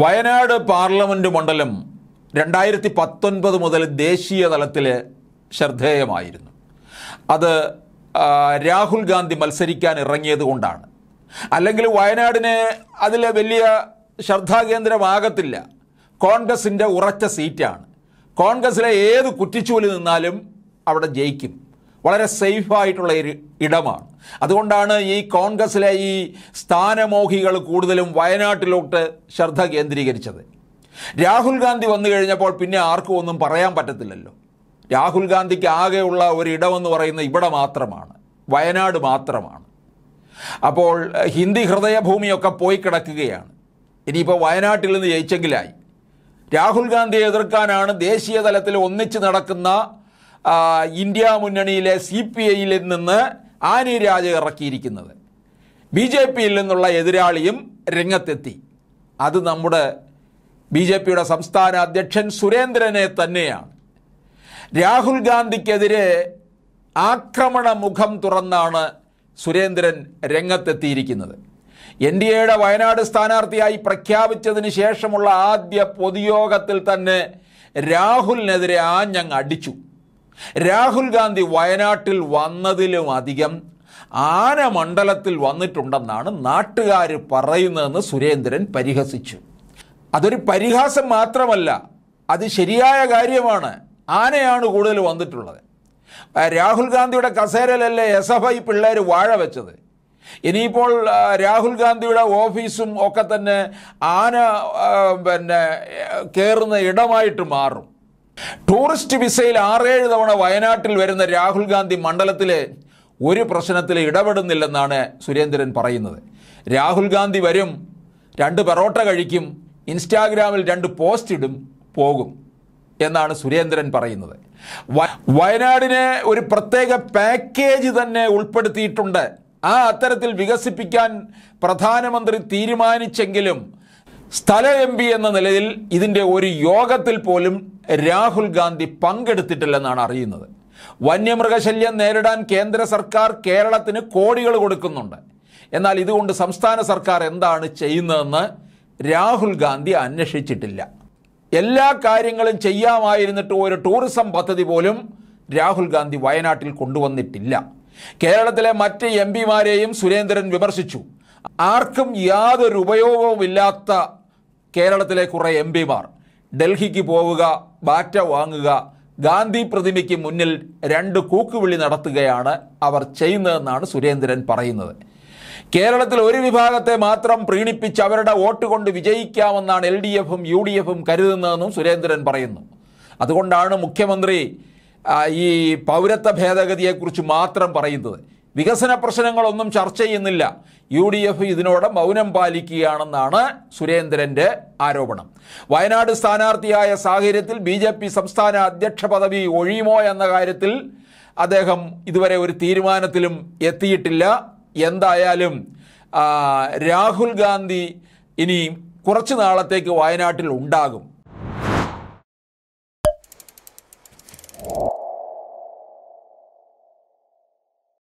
Wayanad parliament മണ്ഡലം രണ്ടായിരത്തി പത്തൊൻപത് മുതൽ ദേശീയ തലത്തിൽ ശ്രദ്ധേയമായിരുന്നു അത് രാഹുൽ ഗാന്ധി മത്സരിക്കാൻ ഇറങ്ങിയത് കൊണ്ടാണ് അല്ലെങ്കിൽ വയനാടിന് അതിൽ വലിയ ശ്രദ്ധാകേന്ദ്രമാകത്തില്ല കോൺഗ്രസിൻ്റെ ഉറച്ച സീറ്റാണ് കോൺഗ്രസ്സിലെ ഏത് കുറ്റിച്ചൂലി നിന്നാലും അവിടെ ജയിക്കും വളരെ സേഫായിട്ടുള്ള ഒരു ഇടമാണ് അതുകൊണ്ടാണ് ഈ കോൺഗ്രസിലെ ഈ സ്ഥാനമോഹികൾ കൂടുതലും വയനാട്ടിലോട്ട് ശ്രദ്ധ കേന്ദ്രീകരിച്ചത് രാഹുൽ ഗാന്ധി വന്നു കഴിഞ്ഞപ്പോൾ പിന്നെ ആർക്കും ഒന്നും പറയാൻ പറ്റത്തില്ലല്ലോ രാഹുൽ ഗാന്ധിക്ക് ആകെയുള്ള ഒരു ഇടമെന്ന് പറയുന്നത് ഇവിടെ മാത്രമാണ് വയനാട് മാത്രമാണ് അപ്പോൾ ഹിന്ദി ഹൃദയഭൂമിയൊക്കെ പോയി കിടക്കുകയാണ് ഇനിയിപ്പോൾ വയനാട്ടിൽ നിന്ന് ജയിച്ചെങ്കിലായി രാഹുൽ ഗാന്ധിയെ എതിർക്കാനാണ് ദേശീയ തലത്തിൽ ഒന്നിച്ച് നടക്കുന്ന ഇന്ത്യ മുന്നണിയിലെ സി പി ഐയിൽ നിന്ന് ആനി രാജ ഇറക്കിയിരിക്കുന്നത് ബി ജെ പിയിൽ നിന്നുള്ള എതിരാളിയും രംഗത്തെത്തി അത് നമ്മുടെ ബി ജെ പിയുടെ സംസ്ഥാന അധ്യക്ഷൻ സുരേന്ദ്രനെ തന്നെയാണ് രാഹുൽ ഗാന്ധിക്കെതിരെ ആക്രമണ മുഖം തുറന്നാണ് സുരേന്ദ്രൻ രംഗത്തെത്തിയിരിക്കുന്നത് എൻ ഡി എയുടെ വയനാട് സ്ഥാനാർത്ഥിയായി പ്രഖ്യാപിച്ചതിന് ശേഷമുള്ള ആദ്യ പൊതുയോഗത്തിൽ തന്നെ രാഹുലിനെതിരെ ആഞ്ഞങ്ങ് അടിച്ചു രാഹുൽ ഗാന്ധി വയനാട്ടിൽ വന്നതിലും അധികം ആന മണ്ഡലത്തിൽ വന്നിട്ടുണ്ടെന്നാണ് നാട്ടുകാർ പറയുന്നതെന്ന് സുരേന്ദ്രൻ പരിഹസിച്ചു അതൊരു പരിഹാസം മാത്രമല്ല അത് ശരിയായ കാര്യമാണ് ആനയാണ് കൂടുതൽ വന്നിട്ടുള്ളത് രാഹുൽ ഗാന്ധിയുടെ കസേരയിലല്ലേ എസ് എഫ് ഐ പിള്ളേർ വാഴ വെച്ചത് ഇനിയിപ്പോൾ രാഹുൽ ഗാന്ധിയുടെ ഓഫീസും ഒക്കെ തന്നെ ആന പിന്നെ കയറുന്ന ഇടമായിട്ട് മാറും ടൂറിസ്റ്റ് വിസയിൽ ആറേഴ് തവണ വയനാട്ടിൽ വരുന്ന രാഹുൽ ഗാന്ധി മണ്ഡലത്തിലെ ഒരു പ്രശ്നത്തിൽ ഇടപെടുന്നില്ലെന്നാണ് സുരേന്ദ്രൻ പറയുന്നത് രാഹുൽ ഗാന്ധി വരും രണ്ട് പെറോട്ട കഴിക്കും ഇൻസ്റ്റാഗ്രാമിൽ രണ്ട് പോസ്റ്റ് ഇടും പോകും എന്നാണ് സുരേന്ദ്രൻ പറയുന്നത് വയനാടിനെ ഒരു പ്രത്യേക പാക്കേജ് തന്നെ ഉൾപ്പെടുത്തിയിട്ടുണ്ട് ആ അത്തരത്തിൽ വികസിപ്പിക്കാൻ പ്രധാനമന്ത്രി തീരുമാനിച്ചെങ്കിലും സ്ഥല എം പി എന്ന നിലയിൽ ഇതിൻ്റെ ഒരു യോഗത്തിൽ പോലും രാഹുൽ ഗാന്ധി പങ്കെടുത്തിട്ടില്ലെന്നാണ് അറിയുന്നത് വന്യമൃഗശല്യം നേരിടാൻ കേന്ദ്ര സർക്കാർ കേരളത്തിന് കോടികൾ കൊടുക്കുന്നുണ്ട് എന്നാൽ ഇതുകൊണ്ട് സംസ്ഥാന സർക്കാർ എന്താണ് ചെയ്യുന്നതെന്ന് രാഹുൽ ഗാന്ധി അന്വേഷിച്ചിട്ടില്ല എല്ലാ കാര്യങ്ങളും ചെയ്യാമായിരുന്നിട്ട് ഒരു ടൂറിസം പദ്ധതി പോലും രാഹുൽ ഗാന്ധി വയനാട്ടിൽ കൊണ്ടുവന്നിട്ടില്ല കേരളത്തിലെ മറ്റ് എം പിമാരെയും സുരേന്ദ്രൻ വിമർശിച്ചു ആർക്കും യാതൊരു ഉപയോഗവുമില്ലാത്ത കേരളത്തിലെ കുറേ എം പിമാർ ഡൽഹിക്ക് പോവുക ബാറ്റ വാങ്ങുക ഗാന്ധി പ്രതിമയ്ക്ക് മുന്നിൽ രണ്ട് കൂക്കുവിളി നടത്തുകയാണ് അവർ ചെയ്യുന്നതെന്നാണ് സുരേന്ദ്രൻ പറയുന്നത് കേരളത്തിൽ ഒരു വിഭാഗത്തെ മാത്രം പ്രീണിപ്പിച്ച് അവരുടെ വോട്ട് കൊണ്ട് വിജയിക്കാമെന്നാണ് എൽ ഡി എഫും യു ഡി എഫും കരുതുന്നതെന്നും സുരേന്ദ്രൻ പറയുന്നു അതുകൊണ്ടാണ് മുഖ്യമന്ത്രി ഈ പൗരത്വ ഭേദഗതിയെക്കുറിച്ച് മാത്രം പറയുന്നത് വികസന പ്രശ്നങ്ങളൊന്നും ചർച്ച ചെയ്യുന്നില്ല യു ഡി എഫ് ഇതിനോട് മൗനം പാലിക്കുകയാണെന്നാണ് സുരേന്ദ്രന്റെ ആരോപണം വയനാട് സ്ഥാനാർത്ഥിയായ സാഹചര്യത്തിൽ ബി ജെ പി സംസ്ഥാന അധ്യക്ഷ പദവി ഒഴിയുമോ എന്ന കാര്യത്തിൽ അദ്ദേഹം ഇതുവരെ ഒരു തീരുമാനത്തിലും എത്തിയിട്ടില്ല എന്തായാലും രാഹുൽ ഗാന്ധി ഇനി കുറച്ച് നാളത്തേക്ക് വയനാട്ടിൽ ഉണ്ടാകും